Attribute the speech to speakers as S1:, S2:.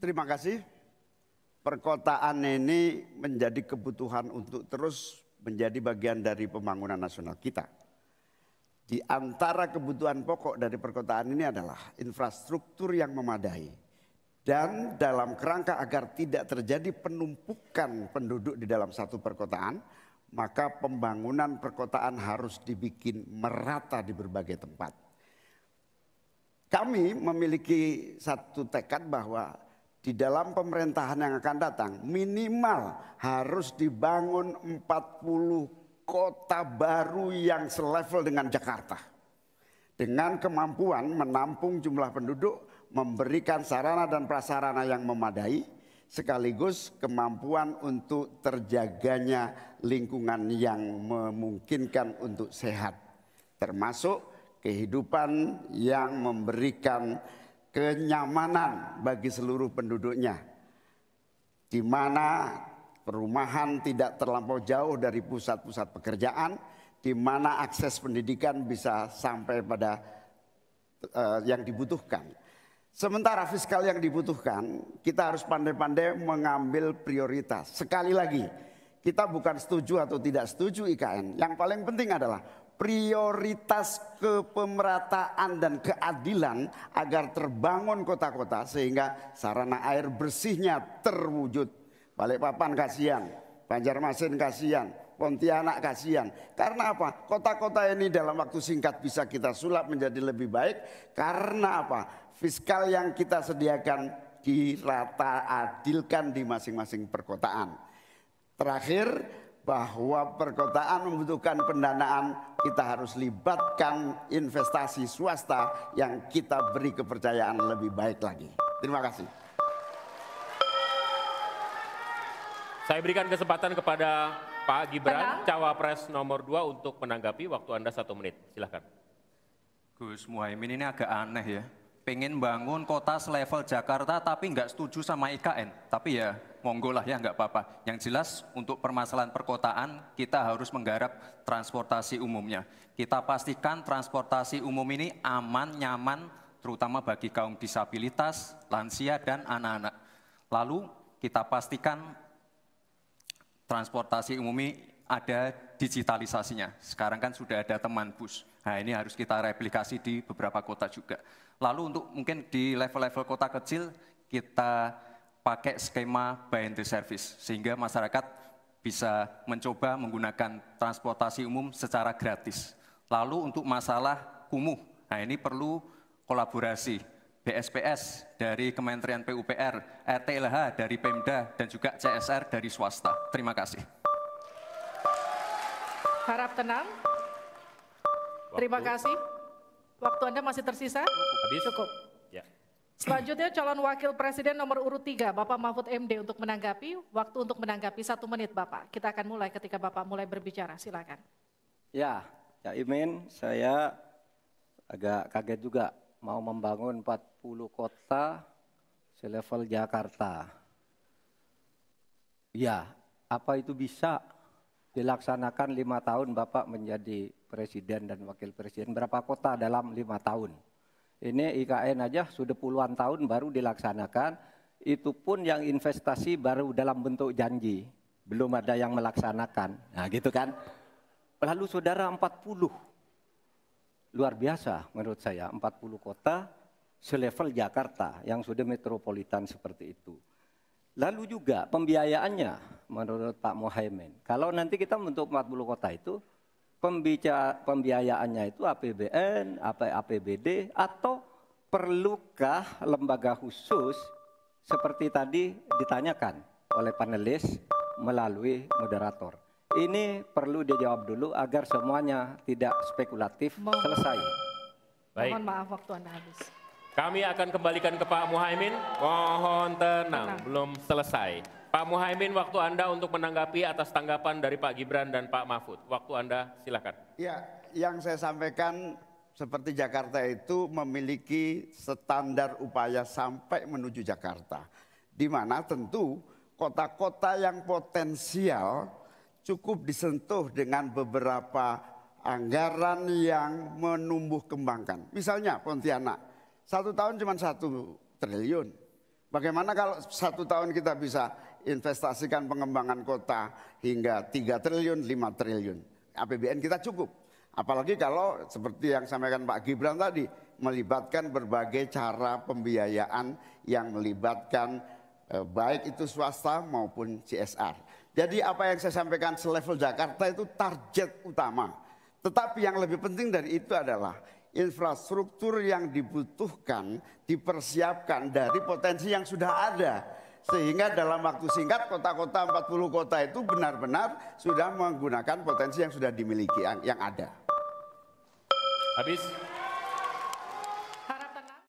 S1: terima kasih. Perkotaan ini menjadi kebutuhan untuk terus menjadi bagian dari pembangunan nasional kita. Di antara kebutuhan pokok dari perkotaan ini adalah infrastruktur yang memadai. Dan dalam kerangka agar tidak terjadi penumpukan penduduk di dalam satu perkotaan, maka pembangunan perkotaan harus dibikin merata di berbagai tempat. Kami memiliki satu tekad bahwa di dalam pemerintahan yang akan datang minimal harus dibangun 40 kota baru yang selevel dengan Jakarta. Dengan kemampuan menampung jumlah penduduk, memberikan sarana dan prasarana yang memadai, sekaligus kemampuan untuk terjaganya lingkungan yang memungkinkan untuk sehat. Termasuk kehidupan yang memberikan kenyamanan bagi seluruh penduduknya. Di mana perumahan tidak terlampau jauh dari pusat-pusat pekerjaan, di mana akses pendidikan bisa sampai pada uh, yang dibutuhkan. Sementara fiskal yang dibutuhkan, kita harus pandai-pandai mengambil prioritas. Sekali lagi, kita bukan setuju atau tidak setuju IKN. Yang paling penting adalah prioritas kepemerataan dan keadilan agar terbangun kota-kota sehingga sarana air bersihnya terwujud. Balikpapan kasihan, Banjarmasin kasihan, Pontianak kasihan. Karena apa? Kota-kota ini dalam waktu singkat bisa kita sulap menjadi lebih baik. Karena apa? Fiskal yang kita sediakan dirata adilkan di masing-masing perkotaan. Terakhir, bahwa perkotaan membutuhkan pendanaan kita harus libatkan investasi swasta yang kita beri kepercayaan lebih baik lagi. Terima kasih.
S2: Saya berikan kesempatan kepada Pak Gibran, Tengah. cawapres nomor 2 untuk menanggapi waktu Anda satu menit. Silahkan. Gus Muhaimin ini agak aneh ya. Pengen bangun kota selevel Jakarta tapi nggak setuju sama IKN. Tapi ya monggo lah ya nggak apa-apa. Yang jelas untuk permasalahan perkotaan kita harus menggarap transportasi umumnya. Kita pastikan transportasi umum ini aman, nyaman, terutama bagi kaum disabilitas, lansia, dan anak-anak. Lalu kita pastikan transportasi umum ini ada digitalisasinya. Sekarang kan sudah ada teman bus. Nah ini harus kita replikasi di beberapa kota juga. Lalu untuk mungkin di level-level kota kecil kita pakai skema buy and service sehingga masyarakat bisa mencoba menggunakan transportasi umum secara gratis. Lalu untuk masalah kumuh, nah ini perlu kolaborasi BSPS dari Kementerian PUPR, RTLH dari Pemda, dan juga CSR dari swasta. Terima kasih. Harap tenang. Waktu. Terima kasih. Waktu Anda masih tersisa? Habis. Cukup. Ya. Selanjutnya calon wakil presiden nomor urut 3 Bapak Mahfud MD untuk menanggapi. Waktu untuk menanggapi satu menit Bapak. Kita akan mulai ketika Bapak mulai berbicara. Silakan.
S3: Ya, ya Imin saya agak kaget juga mau membangun 40 kota selevel Jakarta. Ya, apa itu bisa dilaksanakan lima tahun Bapak menjadi presiden dan wakil presiden? Berapa kota dalam lima tahun? Ini IKN aja sudah puluhan tahun baru dilaksanakan, itu pun yang investasi baru dalam bentuk janji, belum ada yang melaksanakan. Nah, gitu kan. Lalu saudara 40. Luar biasa menurut saya, 40 kota selevel Jakarta yang sudah metropolitan seperti itu. Lalu juga pembiayaannya menurut Pak Mohaimin. Kalau nanti kita membentuk 40 kota itu pembiayaannya itu APBN, apa APBD, atau perlukah lembaga khusus seperti tadi ditanyakan oleh panelis melalui moderator. Ini perlu dijawab dulu agar semuanya tidak spekulatif Mohon. selesai.
S2: Baik. Mohon maaf waktu Anda habis. Kami akan kembalikan ke Pak Muhaimin. Mohon tenang, tenang. belum selesai. Pak Muhaimin, waktu Anda untuk menanggapi atas tanggapan dari Pak Gibran dan Pak Mahfud. Waktu Anda silakan.
S1: Ya, yang saya sampaikan seperti Jakarta itu memiliki standar upaya sampai menuju Jakarta. Di mana tentu kota-kota yang potensial cukup disentuh dengan beberapa anggaran yang menumbuh kembangkan. Misalnya Pontianak, satu tahun cuma satu triliun. Bagaimana kalau satu tahun kita bisa investasikan pengembangan kota hingga 3 triliun, 5 triliun. APBN kita cukup. Apalagi kalau seperti yang sampaikan Pak Gibran tadi, melibatkan berbagai cara pembiayaan yang melibatkan eh, baik itu swasta maupun CSR. Jadi apa yang saya sampaikan selevel Jakarta itu target utama. Tetapi yang lebih penting dari itu adalah infrastruktur yang dibutuhkan dipersiapkan dari potensi yang sudah ada sehingga dalam waktu singkat kota-kota 40 kota itu benar-benar sudah menggunakan potensi yang sudah dimiliki yang, yang ada.
S2: Habis